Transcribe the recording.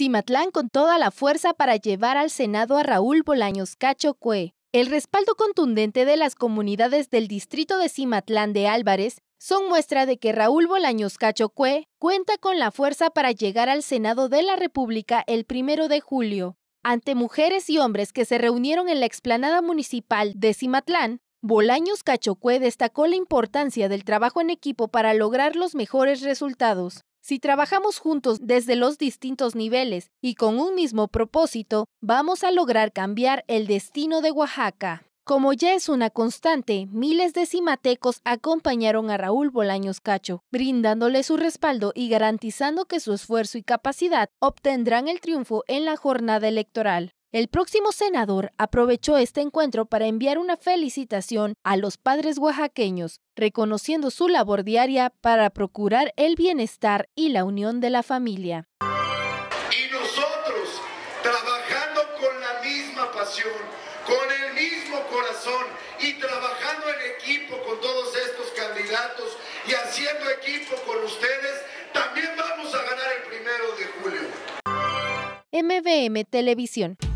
Cimatlán con toda la fuerza para llevar al Senado a Raúl Bolaños Cacho El respaldo contundente de las comunidades del distrito de Cimatlán de Álvarez son muestra de que Raúl Bolaños Cacho cuenta con la fuerza para llegar al Senado de la República el primero de julio. Ante mujeres y hombres que se reunieron en la explanada municipal de Cimatlán, Bolaños Cachocue destacó la importancia del trabajo en equipo para lograr los mejores resultados. Si trabajamos juntos desde los distintos niveles y con un mismo propósito, vamos a lograr cambiar el destino de Oaxaca. Como ya es una constante, miles de cimatecos acompañaron a Raúl Bolaños Cacho, brindándole su respaldo y garantizando que su esfuerzo y capacidad obtendrán el triunfo en la jornada electoral. El próximo senador aprovechó este encuentro para enviar una felicitación a los padres oaxaqueños, reconociendo su labor diaria para procurar el bienestar y la unión de la familia. Y nosotros, trabajando con la misma pasión, con el mismo corazón y trabajando en equipo con todos estos candidatos y haciendo equipo con ustedes, también vamos a ganar el primero de julio. MVM Televisión.